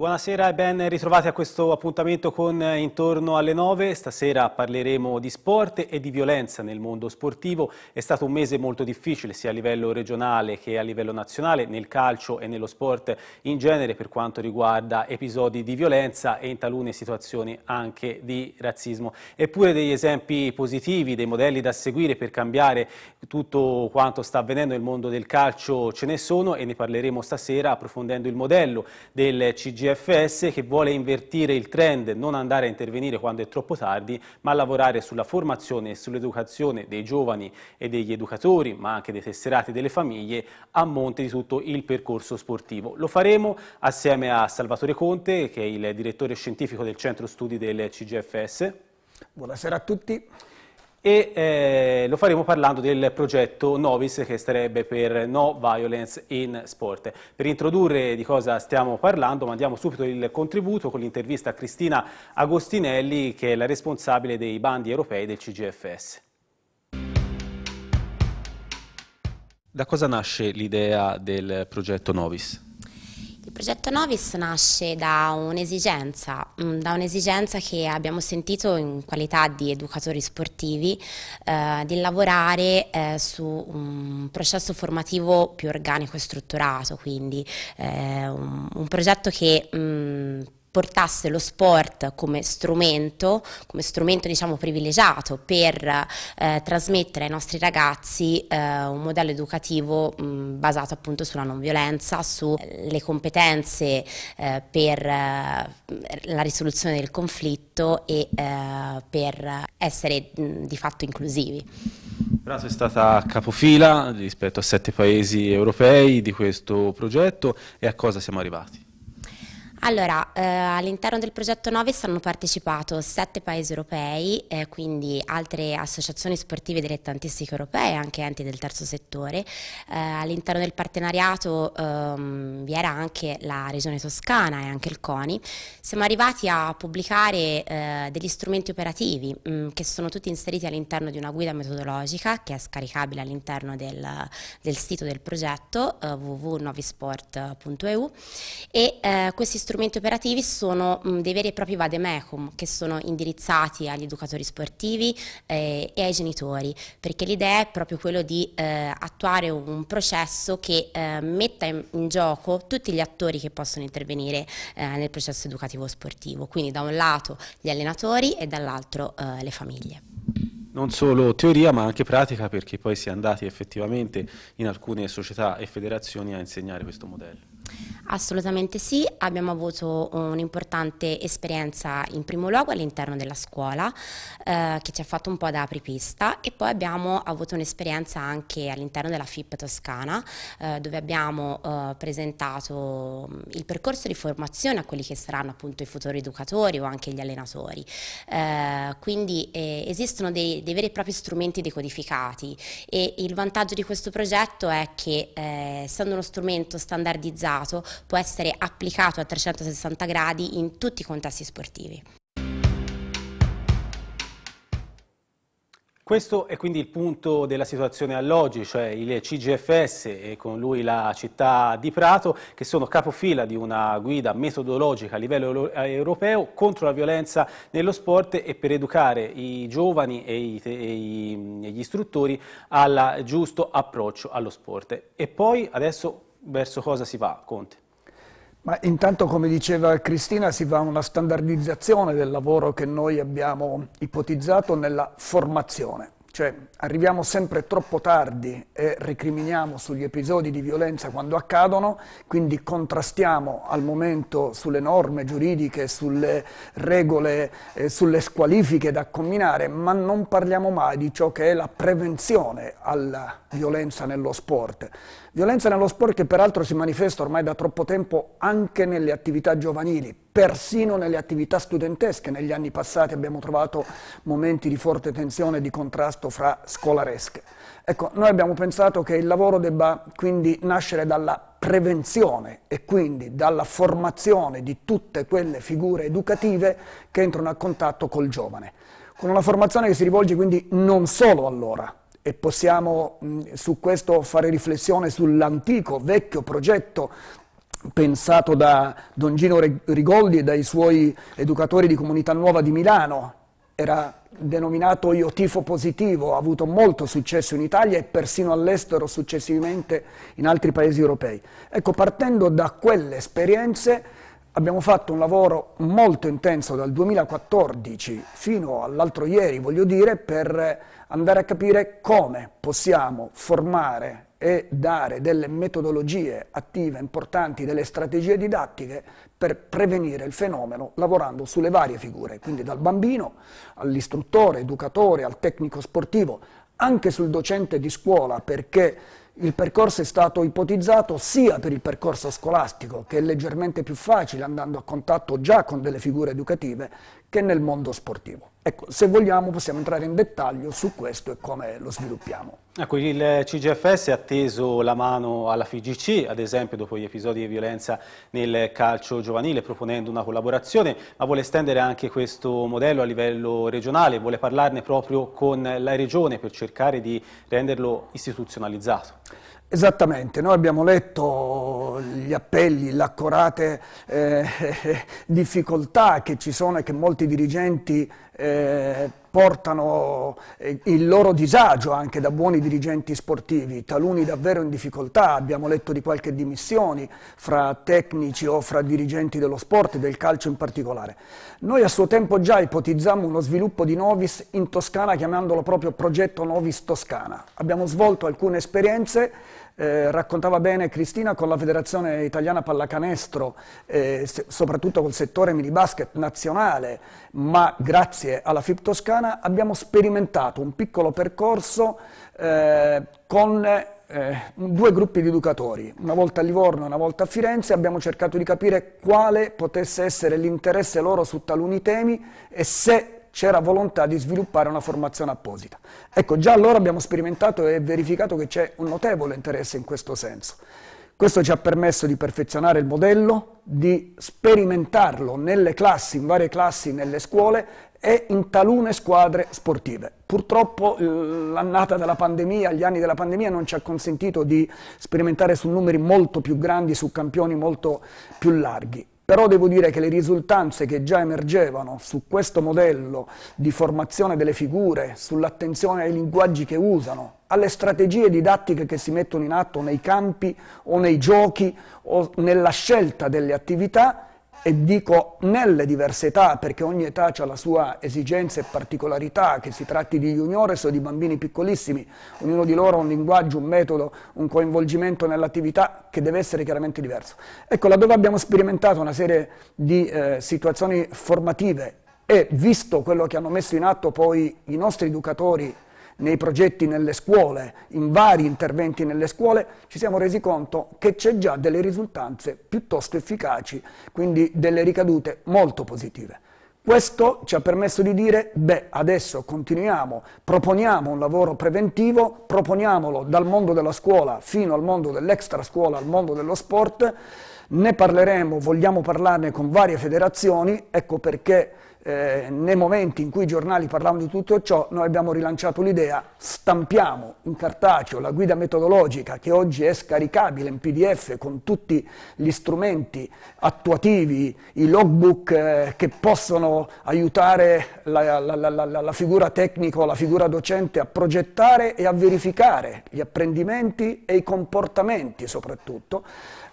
Buonasera e ben ritrovati a questo appuntamento con eh, Intorno alle 9. Stasera parleremo di sport e di violenza nel mondo sportivo. È stato un mese molto difficile sia a livello regionale che a livello nazionale nel calcio e nello sport in genere per quanto riguarda episodi di violenza e in talune situazioni anche di razzismo. Eppure degli esempi positivi, dei modelli da seguire per cambiare tutto quanto sta avvenendo nel mondo del calcio ce ne sono e ne parleremo stasera approfondendo il modello del CGL DFS che vuole invertire il trend, non andare a intervenire quando è troppo tardi, ma lavorare sulla formazione e sull'educazione dei giovani e degli educatori, ma anche dei tesserati e delle famiglie, a monte di tutto il percorso sportivo. Lo faremo assieme a Salvatore Conte, che è il direttore scientifico del Centro Studi del CGFS. Buonasera a tutti e eh, lo faremo parlando del progetto Novis che sarebbe per No Violence in Sport. Per introdurre di cosa stiamo parlando mandiamo subito il contributo con l'intervista a Cristina Agostinelli che è la responsabile dei bandi europei del CGFS. Da cosa nasce l'idea del progetto Novis? progetto Novis nasce da un'esigenza, mm, da un'esigenza che abbiamo sentito in qualità di educatori sportivi eh, di lavorare eh, su un processo formativo più organico e strutturato, quindi eh, un, un, progetto che mh, mm, portasse lo sport come strumento, come strumento diciamo, privilegiato per eh, trasmettere ai nostri ragazzi eh, un modello educativo mh, basato appunto sulla non violenza, sulle eh, competenze eh, per eh, la risoluzione del conflitto e eh, per essere mh, di fatto inclusivi. Prato è stata capofila rispetto a sette paesi europei di questo progetto e a cosa siamo arrivati? Allora, eh, all'interno del progetto 9 hanno partecipato sette paesi europei, eh, quindi altre associazioni sportive dilettantistiche europee, anche enti del terzo settore. Eh, all'interno del partenariato ehm, vi era anche la regione toscana e anche il CONI. Siamo arrivati a pubblicare eh, degli strumenti operativi mh, mm, che sono tutti inseriti all'interno di una guida metodologica che è scaricabile all'interno del, del, sito del progetto eh, www.novisport.eu e eh, questi strumenti strumenti operativi sono mh, mm, dei veri e propri vademecum che sono indirizzati agli educatori sportivi eh, e ai genitori, perché l'idea è proprio quello di eh, attuare un processo che eh, metta in, in, gioco tutti gli attori che possono intervenire eh, nel processo educativo sportivo, quindi da un lato gli allenatori e dall'altro eh, le famiglie non solo teoria ma anche pratica perché poi si è andati effettivamente in alcune società e federazioni a insegnare questo modello. Assolutamente sì, abbiamo avuto un'importante esperienza in primo luogo all'interno della scuola eh, che ci ha fatto un po' da apripista e poi abbiamo avuto un'esperienza anche all'interno della FIP Toscana eh, dove abbiamo eh, presentato mm, il percorso di formazione a quelli che saranno appunto i futuri educatori o anche gli allenatori. Eh, quindi eh, esistono dei, dei, veri e propri strumenti decodificati e il vantaggio di questo progetto è che eh, essendo uno strumento standardizzato passato può essere applicato a 360 gradi in tutti i contesti sportivi. Questo è quindi il punto della situazione all'oggi, cioè il CGFS e con lui la città di Prato, che sono capofila di una guida metodologica a livello europeo contro la violenza nello sport e per educare i giovani e, i, e gli istruttori al giusto approccio allo sport. E poi adesso verso cosa si va, Conte? Ma intanto, come diceva Cristina, si va a una standardizzazione del lavoro che noi abbiamo ipotizzato nella formazione. Cioè, arriviamo sempre troppo tardi e recriminiamo sugli episodi di violenza quando accadono, quindi contrastiamo al momento sulle norme giuridiche, sulle regole, eh, sulle squalifiche da combinare, ma non parliamo mai di ciò che è la prevenzione alla violenza nello sport. Violenza nello sport che peraltro si manifesta ormai da troppo tempo anche nelle attività giovanili, persino nelle attività studentesche. Negli anni passati abbiamo trovato momenti di forte tensione e di contrasto fra scolaresche. Ecco, noi abbiamo pensato che il lavoro debba quindi nascere dalla prevenzione e quindi dalla formazione di tutte quelle figure educative che entrano a contatto col giovane. Con una formazione che si rivolge quindi non solo all'ora, e possiamo mm, su questo fare riflessione sull'antico, vecchio progetto pensato da Don Gino Rigoldi e dai suoi educatori di Comunità Nuova di Milano. Era denominato Io Tifo Positivo, ha avuto molto successo in Italia e persino all'estero successivamente in altri paesi europei. Ecco, partendo da quelle esperienze Abbiamo fatto un lavoro molto intenso dal 2014 fino all'altro ieri, voglio dire, per andare a capire come possiamo formare e dare delle metodologie attive importanti, delle strategie didattiche per prevenire il fenomeno lavorando sulle varie figure, quindi dal bambino all'istruttore, educatore, al tecnico sportivo, anche sul docente di scuola perché il percorso è stato ipotizzato sia per il percorso scolastico, che è leggermente più facile andando a contatto già con delle figure educative, che nel mondo sportivo. Ecco, se vogliamo possiamo entrare in dettaglio su questo e come lo sviluppiamo. Ecco, il CGFS ha teso la mano alla FIGC, ad esempio dopo gli episodi di violenza nel calcio giovanile, proponendo una collaborazione, ma vuole estendere anche questo modello a livello regionale, vuole parlarne proprio con la regione per cercare di renderlo istituzionalizzato. Esattamente, noi abbiamo letto gli appelli, le accorate eh, difficoltà che ci sono e che molti dirigenti eh, portano eh, il loro disagio anche da buoni dirigenti sportivi, taluni davvero in difficoltà, abbiamo letto di qualche dimissioni fra tecnici o fra dirigenti dello sport, del calcio in particolare. Noi a suo tempo già ipotizzammo uno sviluppo di Novis in Toscana chiamandolo proprio progetto Novis Toscana. Abbiamo svolto alcune esperienze eh, raccontava bene Cristina con la Federazione Italiana Pallacanestro, eh, soprattutto col settore minibasket nazionale, ma grazie alla FIP Toscana abbiamo sperimentato un piccolo percorso eh, con eh, due gruppi di educatori, una volta a Livorno e una volta a Firenze, abbiamo cercato di capire quale potesse essere l'interesse loro su taluni temi e se c'era volontà di sviluppare una formazione apposita. Ecco, già allora abbiamo sperimentato e verificato che c'è un notevole interesse in questo senso. Questo ci ha permesso di perfezionare il modello, di sperimentarlo nelle classi, in varie classi, nelle scuole e in talune squadre sportive. Purtroppo l'annata della pandemia, gli anni della pandemia non ci ha consentito di sperimentare su numeri molto più grandi, su campioni molto più larghi però devo dire che le risultanze che già emergevano su questo modello di formazione delle figure, sull'attenzione ai linguaggi che usano, alle strategie didattiche che si mettono in atto nei campi o nei giochi o nella scelta delle attività, e dico nelle diversità perché ogni età ha la sua esigenza e particolarità, che si tratti di juniores o di bambini piccolissimi, ognuno di loro ha un linguaggio, un metodo, un coinvolgimento nell'attività che deve essere chiaramente diverso. Ecco, laddove abbiamo sperimentato una serie di eh, situazioni formative e visto quello che hanno messo in atto poi i nostri educatori, nei progetti nelle scuole, in vari interventi nelle scuole, ci siamo resi conto che c'è già delle risultanze piuttosto efficaci, quindi delle ricadute molto positive. Questo ci ha permesso di dire, beh, adesso continuiamo, proponiamo un lavoro preventivo, proponiamolo dal mondo della scuola fino al mondo dell'extrascuola, al mondo dello sport, ne parleremo, vogliamo parlarne con varie federazioni, ecco perché eh, nei momenti in cui i giornali parlavano di tutto ciò, noi abbiamo rilanciato l'idea, stampiamo in cartaceo la guida metodologica che oggi è scaricabile in PDF con tutti gli strumenti attuativi, i logbook eh, che possono aiutare la, la, la, la figura tecnico, la figura docente a progettare e a verificare gli apprendimenti e i comportamenti soprattutto,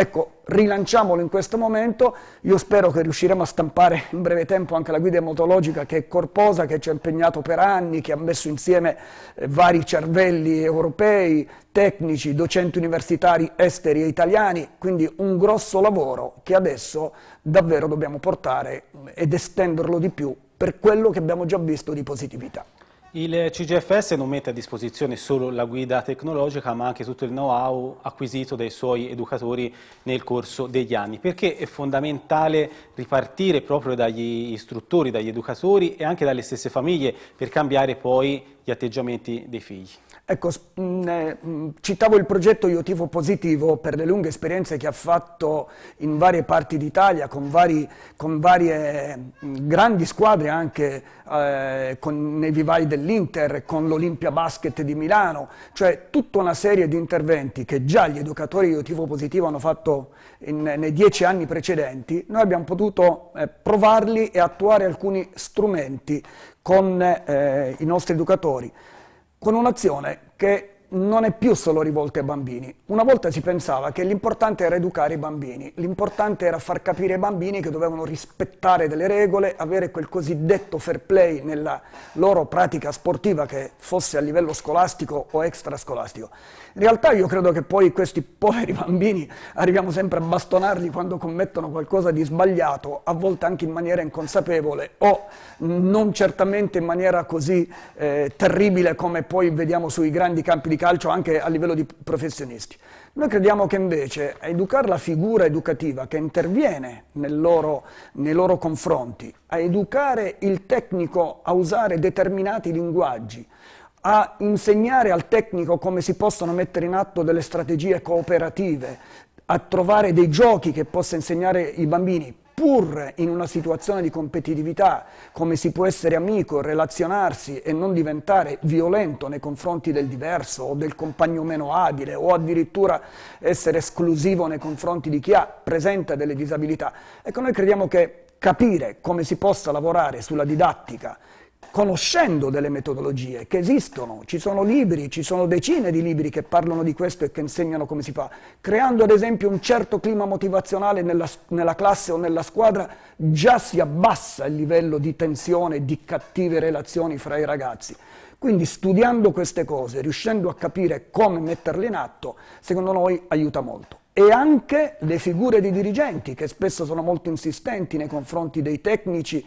Ecco, rilanciamolo in questo momento, io spero che riusciremo a stampare in breve tempo anche la guida emotologica che è corposa, che ci ha impegnato per anni, che ha messo insieme eh, vari cervelli europei, tecnici, docenti universitari esteri e italiani, quindi un grosso lavoro che adesso davvero dobbiamo portare ed estenderlo di più per quello che abbiamo già visto di positività. Il CGFS non mette a disposizione solo la guida tecnologica ma anche tutto il know-how acquisito dai suoi educatori nel corso degli anni perché è fondamentale ripartire proprio dagli istruttori, dagli educatori e anche dalle stesse famiglie per cambiare poi gli atteggiamenti dei figli. Ecco, mm, eh, mm, citavo il progetto Io Tifo Positivo per le lunghe esperienze che ha fatto in varie parti d'Italia con, vari, con, varie mm, grandi squadre anche eh, con, nei vivai del dell'Inter, con l'Olimpia Basket di Milano, cioè tutta una serie di interventi che già gli educatori di tifo positivo hanno fatto in, nei dieci anni precedenti, noi abbiamo potuto eh, provarli e attuare alcuni strumenti con eh, i nostri educatori, con un'azione che non è più solo rivolto ai bambini. Una volta si pensava che l'importante era educare i bambini, l'importante era far capire ai bambini che dovevano rispettare delle regole, avere quel cosiddetto fair play nella loro pratica sportiva che fosse a livello scolastico o extrascolastico. In realtà io credo che poi questi poveri bambini arriviamo sempre a bastonarli quando commettono qualcosa di sbagliato, a volte anche in maniera inconsapevole o non certamente in maniera così eh, terribile come poi vediamo sui grandi campi di calcio anche a livello di professionisti. Noi crediamo che invece educare la figura educativa che interviene loro, nei loro confronti, a educare il tecnico a usare determinati linguaggi, a insegnare al tecnico come si possono mettere in atto delle strategie cooperative, a trovare dei giochi che possa insegnare i bambini pur in una situazione di competitività, come si può essere amico, relazionarsi e non diventare violento nei confronti del diverso o del compagno meno abile o addirittura essere esclusivo nei confronti di chi ha, presenta delle disabilità. Ecco, noi crediamo che capire come si possa lavorare sulla didattica conoscendo delle metodologie che esistono, ci sono libri, ci sono decine di libri che parlano di questo e che insegnano come si fa, creando ad esempio un certo clima motivazionale nella, nella classe o nella squadra, già si abbassa il livello di tensione e di cattive relazioni fra i ragazzi. Quindi studiando queste cose, riuscendo a capire come metterle in atto, secondo noi aiuta molto e anche le figure dei dirigenti che spesso sono molto insistenti nei confronti dei tecnici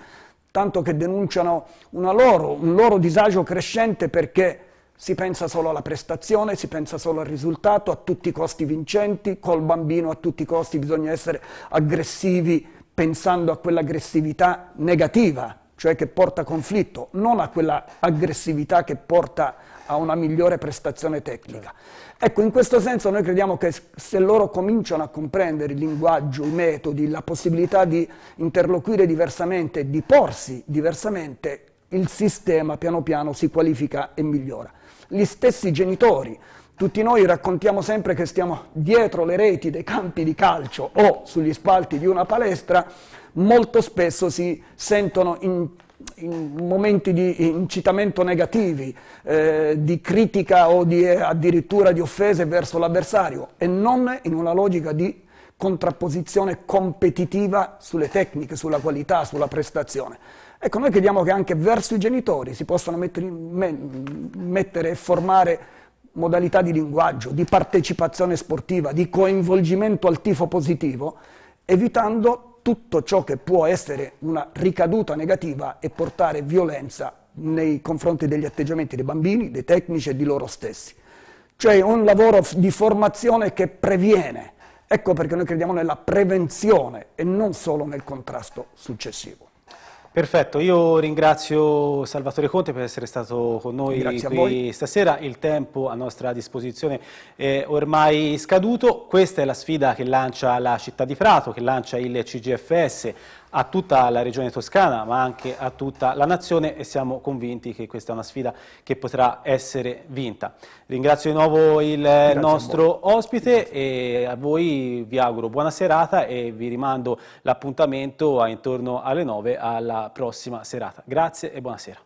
tanto che denunciano loro, un loro disagio crescente perché si pensa solo alla prestazione, si pensa solo al risultato, a tutti i costi vincenti, col bambino a tutti i costi bisogna essere aggressivi pensando a quell'aggressività negativa cioè che porta conflitto, non a quella aggressività che porta a una migliore prestazione tecnica. Certo. Ecco, in questo senso noi crediamo che se loro cominciano a comprendere il linguaggio, i metodi, la possibilità di interloquire diversamente, di porsi diversamente, il sistema piano piano si qualifica e migliora. Gli stessi genitori, tutti noi raccontiamo sempre che stiamo dietro le reti dei campi di calcio o sugli spalti di una palestra, molto spesso si sentono in, in momenti di incitamento negativi, eh, di critica o di, eh, addirittura di offese verso l'avversario e non in una logica di contrapposizione competitiva sulle tecniche, sulla qualità, sulla prestazione. Ecco, noi crediamo che anche verso i genitori si possano mettere, mettere e formare modalità di linguaggio, di partecipazione sportiva, di coinvolgimento al tifo positivo, evitando tutto ciò che può essere una ricaduta negativa e portare violenza nei confronti degli atteggiamenti dei bambini, dei tecnici e di loro stessi. Cioè un lavoro di formazione che previene. Ecco perché noi crediamo nella prevenzione e non solo nel contrasto successivo. Perfetto, io ringrazio Salvatore Conte per essere stato con noi Grazie qui stasera, il tempo a nostra disposizione è ormai scaduto, questa è la sfida che lancia la città di Prato, che lancia il CGFS a tutta la regione toscana ma anche a tutta la nazione e siamo convinti che questa è una sfida che potrà essere vinta. Ringrazio di nuovo il Grazie nostro ospite e a voi vi auguro buona serata e vi rimando l'appuntamento intorno alle 9 alla prossima serata. Grazie e buonasera.